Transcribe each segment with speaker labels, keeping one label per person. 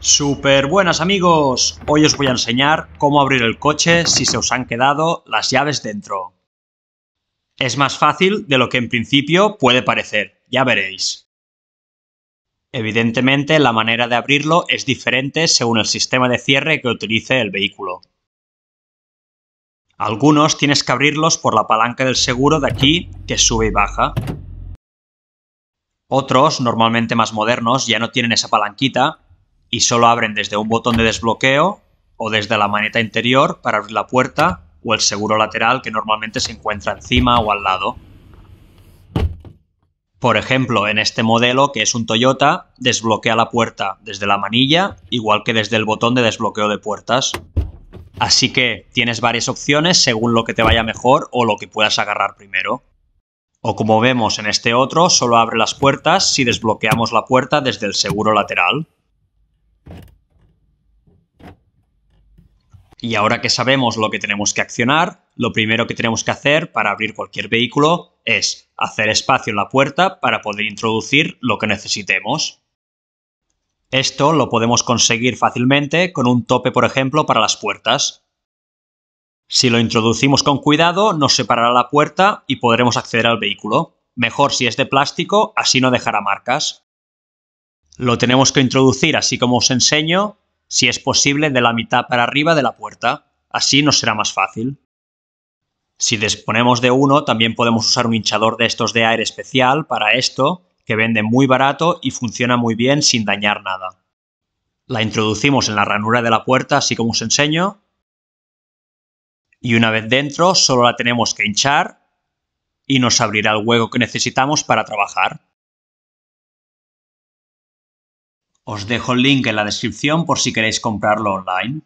Speaker 1: Super buenas amigos, hoy os voy a enseñar cómo abrir el coche si se os han quedado las llaves dentro. Es más fácil de lo que en principio puede parecer, ya veréis. Evidentemente la manera de abrirlo es diferente según el sistema de cierre que utilice el vehículo. Algunos tienes que abrirlos por la palanca del seguro de aquí que sube y baja, otros, normalmente más modernos, ya no tienen esa palanquita y solo abren desde un botón de desbloqueo o desde la maneta interior para abrir la puerta o el seguro lateral que normalmente se encuentra encima o al lado. Por ejemplo, en este modelo, que es un Toyota, desbloquea la puerta desde la manilla, igual que desde el botón de desbloqueo de puertas. Así que tienes varias opciones según lo que te vaya mejor o lo que puedas agarrar primero. O como vemos en este otro, solo abre las puertas si desbloqueamos la puerta desde el seguro lateral. Y ahora que sabemos lo que tenemos que accionar, lo primero que tenemos que hacer para abrir cualquier vehículo es hacer espacio en la puerta para poder introducir lo que necesitemos. Esto lo podemos conseguir fácilmente con un tope, por ejemplo, para las puertas. Si lo introducimos con cuidado, nos separará la puerta y podremos acceder al vehículo. Mejor si es de plástico, así no dejará marcas. Lo tenemos que introducir así como os enseño, si es posible de la mitad para arriba de la puerta, así nos será más fácil. Si disponemos de uno, también podemos usar un hinchador de estos de aire especial para esto, que vende muy barato y funciona muy bien sin dañar nada. La introducimos en la ranura de la puerta, así como os enseño, y una vez dentro solo la tenemos que hinchar y nos abrirá el hueco que necesitamos para trabajar. Os dejo el link en la descripción por si queréis comprarlo online.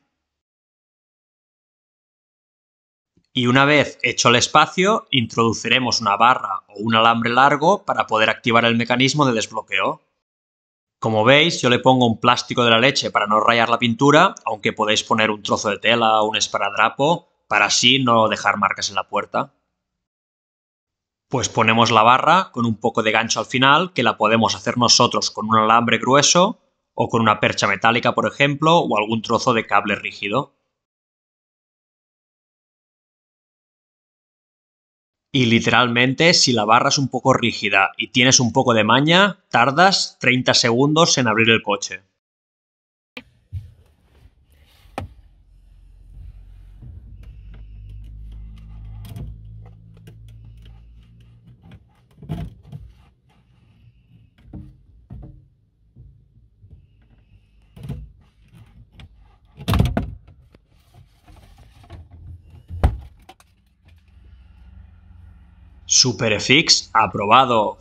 Speaker 1: Y una vez hecho el espacio, introduciremos una barra o un alambre largo para poder activar el mecanismo de desbloqueo. Como veis, yo le pongo un plástico de la leche para no rayar la pintura, aunque podéis poner un trozo de tela o un esparadrapo para así no dejar marcas en la puerta. Pues ponemos la barra con un poco de gancho al final, que la podemos hacer nosotros con un alambre grueso o con una percha metálica, por ejemplo, o algún trozo de cable rígido. Y literalmente, si la barra es un poco rígida y tienes un poco de maña, tardas 30 segundos en abrir el coche. Superfix aprobado.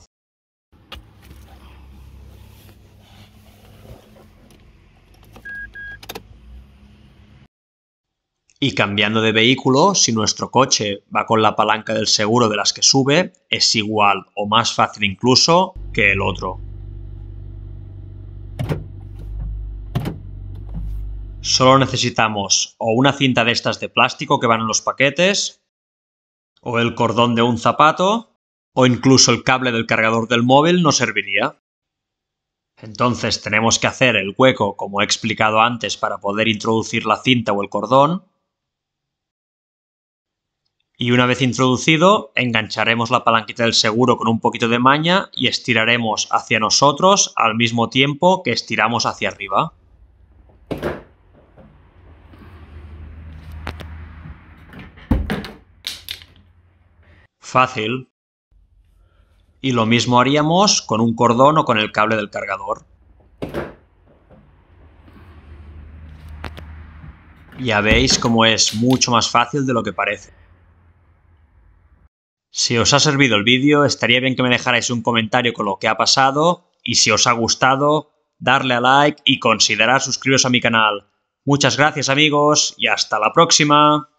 Speaker 1: Y cambiando de vehículo, si nuestro coche va con la palanca del seguro de las que sube, es igual o más fácil incluso que el otro. Solo necesitamos o una cinta de estas de plástico que van en los paquetes o el cordón de un zapato, o incluso el cable del cargador del móvil no serviría. Entonces tenemos que hacer el hueco, como he explicado antes, para poder introducir la cinta o el cordón. Y una vez introducido, engancharemos la palanquita del seguro con un poquito de maña y estiraremos hacia nosotros al mismo tiempo que estiramos hacia arriba. Fácil. Y lo mismo haríamos con un cordón o con el cable del cargador. Ya veis cómo es mucho más fácil de lo que parece. Si os ha servido el vídeo, estaría bien que me dejarais un comentario con lo que ha pasado y si os ha gustado, darle a like y considerar suscribiros a mi canal. Muchas gracias amigos y hasta la próxima.